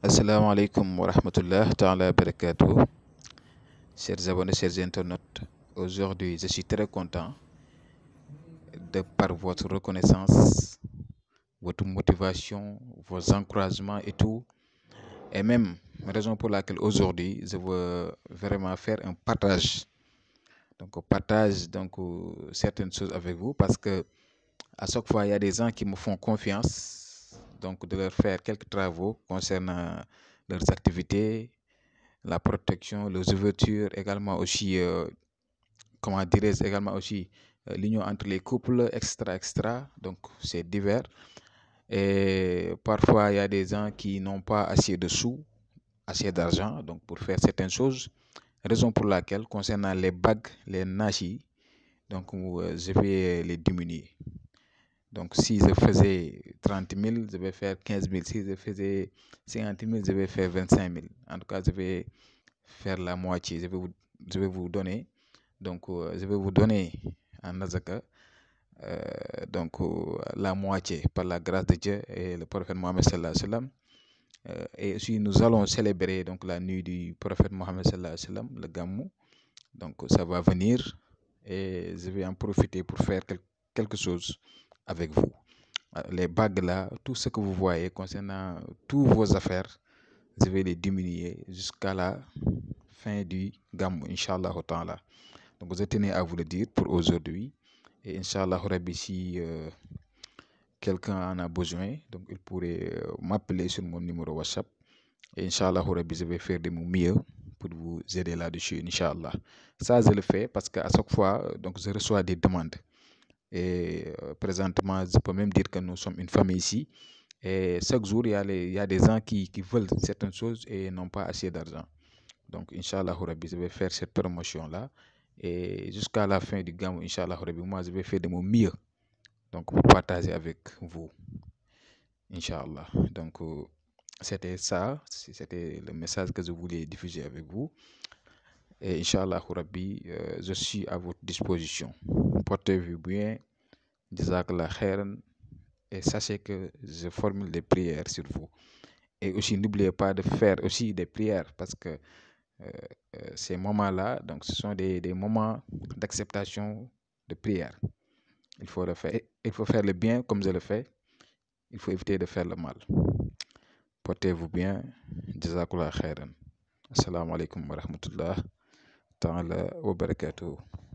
assalamualaikum wa rahmatullah taala barakatuh chers abonnés chers internautes aujourd'hui je suis très content de par votre reconnaissance votre motivation vos encouragements et tout et même raison pour laquelle aujourd'hui je veux vraiment faire un partage donc partage donc euh, certaines choses avec vous parce que à chaque fois il y a des gens qui me font confiance donc de leur faire quelques travaux concernant leurs activités, la protection, les ouvertures, également aussi, euh, comment dirais également aussi euh, l'union entre les couples, extra, extra. Donc, c'est divers. Et parfois, il y a des gens qui n'ont pas assez de sous, assez d'argent, donc pour faire certaines choses. Raison pour laquelle, concernant les bagues, les nagis, donc euh, je vais les diminuer. Donc, si je faisais 30 000, je vais faire 15 000. Si je faisais 50 000, je vais faire 25 000. En tout cas, je vais faire la moitié. Je vais vous, je vais vous donner. Donc, euh, je vais vous donner en Azaka. Euh, donc euh, la moitié par la grâce de Dieu et le prophète Mohammed sallallahu alayhi wasallam et si nous allons célébrer donc la nuit du prophète Mohammed sallallahu alayhi wasallam le Gamou, donc ça va venir et je vais en profiter pour faire quelque chose avec vous. Euh, les bagues là, tout ce que vous voyez concernant euh, toutes vos affaires, je vais les diminuer jusqu'à la fin du gamme, Inch'Allah, autant là. Donc, je tenais à vous le dire pour aujourd'hui. Et Inch'Allah, si euh, quelqu'un en a besoin, donc il pourrait m'appeler sur mon numéro WhatsApp. Et Inch'Allah, je vais faire de mon mieux pour vous aider là-dessus, inshallah Ça, je le fais parce qu'à chaque fois, donc, je reçois des demandes. Et euh, présentement, je peux même dire que nous sommes une famille ici. Et chaque jour, il y a, il a des gens qui, qui, veulent certaines choses et n'ont pas assez d'argent. Donc, Inch'Allah, je vais faire cette promotion-là. Et jusqu'à la fin du gamme, Inch'Allah, moi, je vais faire de mon mieux. Donc, pour partager avec vous. Inch'Allah. Donc, euh, c'était ça. C'était le message que je voulais diffuser avec vous. Et Inch'Allah, euh, je suis à votre disposition. Portez-vous bien la khairan et sachez que je formule des prières sur vous. Et aussi, n'oubliez pas de faire aussi des prières parce que euh, euh, ces moments-là, donc ce sont des, moments d'acceptation de prière. Il faut, le faire. il faut faire le bien comme je le fais. Il faut éviter de faire le mal. Portez-vous bien. la khairan. Assalamu alaikum wa rahmatullah ta'ala wa